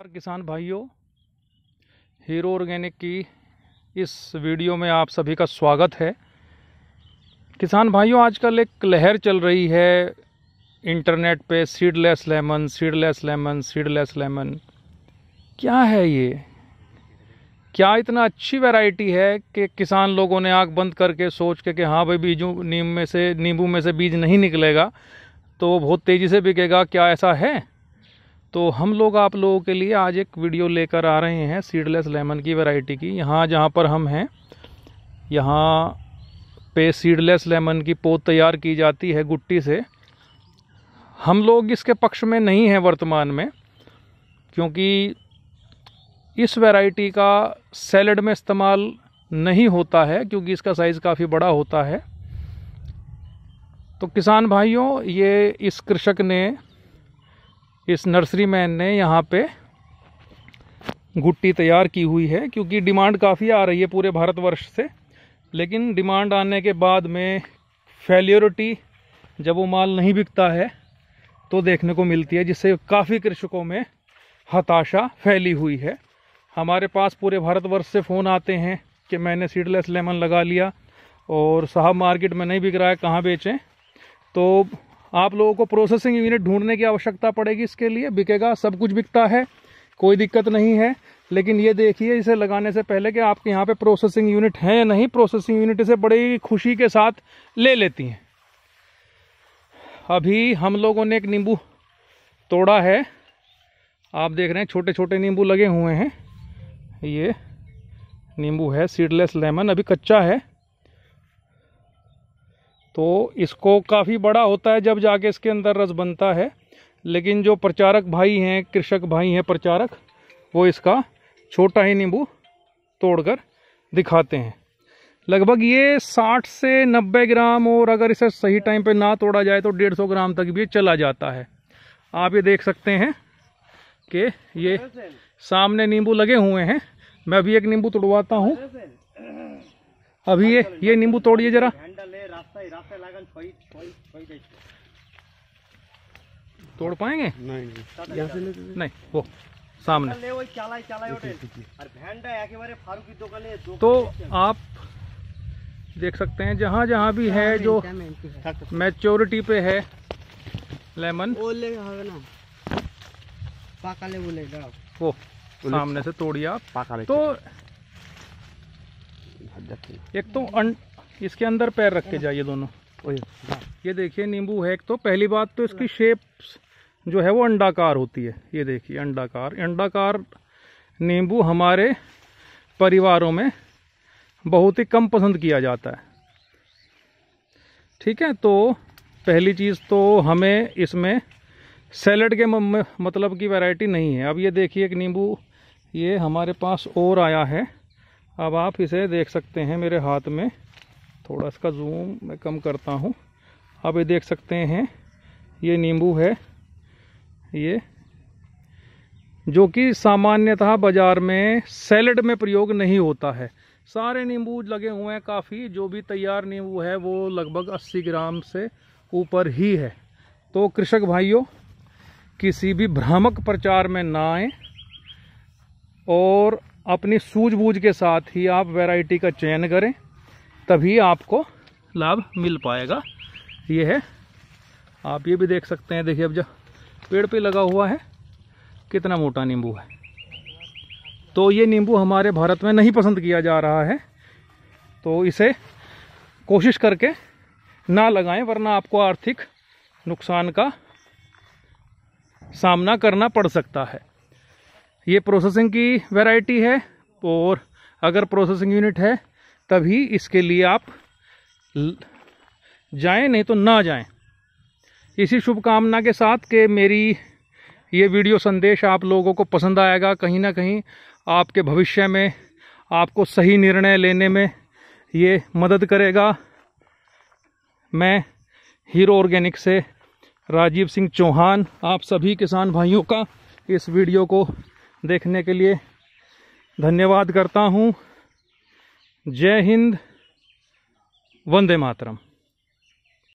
और किसान भाइयों हीरो ऑर्गेनिक की इस वीडियो में आप सभी का स्वागत है किसान भाइयों आजकल एक लहर चल रही है इंटरनेट पे seedless lemon seedless lemon seedless lemon क्या है ये क्या इतना अच्छी वैरायटी है कि किसान लोगों ने आँख बंद करके सोच के कि हाँ भाई बीजू नीम में से नींबू में से बीज नहीं निकलेगा तो वो बहुत तेज़ी से बिकेगा क्या ऐसा है तो हम लोग आप लोगों के लिए आज एक वीडियो लेकर आ रहे हैं सीडलेस लेमन की वैरायटी की यहाँ जहाँ पर हम हैं यहाँ पे सीडलेस लेमन की पोत तैयार की जाती है गुट्टी से हम लोग इसके पक्ष में नहीं हैं वर्तमान में क्योंकि इस वैरायटी का सैलड में इस्तेमाल नहीं होता है क्योंकि इसका साइज़ काफ़ी बड़ा होता है तो किसान भाइयों ये इस कृषक ने इस नर्सरी मैन ने यहाँ पे गुट्टी तैयार की हुई है क्योंकि डिमांड काफ़ी आ रही है पूरे भारतवर्ष से लेकिन डिमांड आने के बाद में फेल्योरिटी जब वो माल नहीं बिकता है तो देखने को मिलती है जिससे काफ़ी कृषकों में हताशा फैली हुई है हमारे पास पूरे भारतवर्ष से फ़ोन आते हैं कि मैंने सीडलेस लेमन लगा लिया और साहब मार्केट में नहीं बिक रहा है कहाँ बेचें तो आप लोगों को प्रोसेसिंग यूनिट ढूंढने की आवश्यकता पड़ेगी इसके लिए बिकेगा सब कुछ बिकता है कोई दिक्कत नहीं है लेकिन ये देखिए इसे लगाने से पहले कि आपके यहाँ पे प्रोसेसिंग यूनिट है या नहीं प्रोसेसिंग यूनिट इसे बड़ी खुशी के साथ ले लेती हैं अभी हम लोगों ने एक नींबू तोड़ा है आप देख रहे हैं छोटे छोटे नींबू लगे हुए हैं ये नींबू है सीडलेस लेमन अभी कच्चा है तो इसको काफ़ी बड़ा होता है जब जाके इसके अंदर रस बनता है लेकिन जो प्रचारक भाई हैं कृषक भाई हैं प्रचारक वो इसका छोटा ही नींबू तोड़कर दिखाते हैं लगभग ये 60 से 90 ग्राम और अगर इसे सही टाइम पे ना तोड़ा जाए तो 150 ग्राम तक भी चला जाता है आप ये देख सकते हैं कि ये सामने नींबू लगे हुए हैं मैं अभी एक नींबू तोड़वाता हूँ अभी ये ये नींबू तोड़िए ज़रा लगन छोड़ी छोड़ी छोड़ी गई तोड़ पाएंगे नहीं नहीं नहीं वो सामने तो आप देख सकते हैं जहाँ जहाँ भी है हाँ, जो मैच्योरिटी पे है लेमन वो हाँ, सामने से तोड़िए आप तो एक तो अन, अं, इसके अंदर पैर रख के हाँ। जाइए दोनों ये देखिए नींबू है तो पहली बात तो इसकी शेप जो है वो अंडाकार होती है ये देखिए अंडाकार अंडाकार नींबू हमारे परिवारों में बहुत ही कम पसंद किया जाता है ठीक है तो पहली चीज़ तो हमें इसमें सैलड के मतलब की वैरायटी नहीं है अब ये देखिए एक नींबू ये हमारे पास और आया है अब आप इसे देख सकते हैं मेरे हाथ में थोड़ा इसका जूम मैं कम करता हूँ आप ये देख सकते हैं ये नींबू है ये जो कि सामान्यतः बाज़ार में सैलड में प्रयोग नहीं होता है सारे नींबू लगे हुए हैं काफ़ी जो भी तैयार नींबू है वो लगभग 80 ग्राम से ऊपर ही है तो कृषक भाइयों किसी भी भ्रामक प्रचार में ना आए और अपनी सूझबूझ के साथ ही आप वैरायटी का चयन करें तभी आपको लाभ मिल पाएगा ये है आप ये भी देख सकते हैं देखिए अब जो पेड़ पे लगा हुआ है कितना मोटा नींबू है तो ये नींबू हमारे भारत में नहीं पसंद किया जा रहा है तो इसे कोशिश करके ना लगाएं वरना आपको आर्थिक नुकसान का सामना करना पड़ सकता है ये प्रोसेसिंग की वैरायटी है और अगर प्रोसेसिंग यूनिट है तभी इसके लिए आप जाएं नहीं तो ना जाएं इसी शुभकामना के साथ कि मेरी ये वीडियो संदेश आप लोगों को पसंद आएगा कहीं ना कहीं आपके भविष्य में आपको सही निर्णय लेने में ये मदद करेगा मैं हीरो ऑर्गेनिक से राजीव सिंह चौहान आप सभी किसान भाइयों का इस वीडियो को देखने के लिए धन्यवाद करता हूँ जय हिंद वंदे मातरम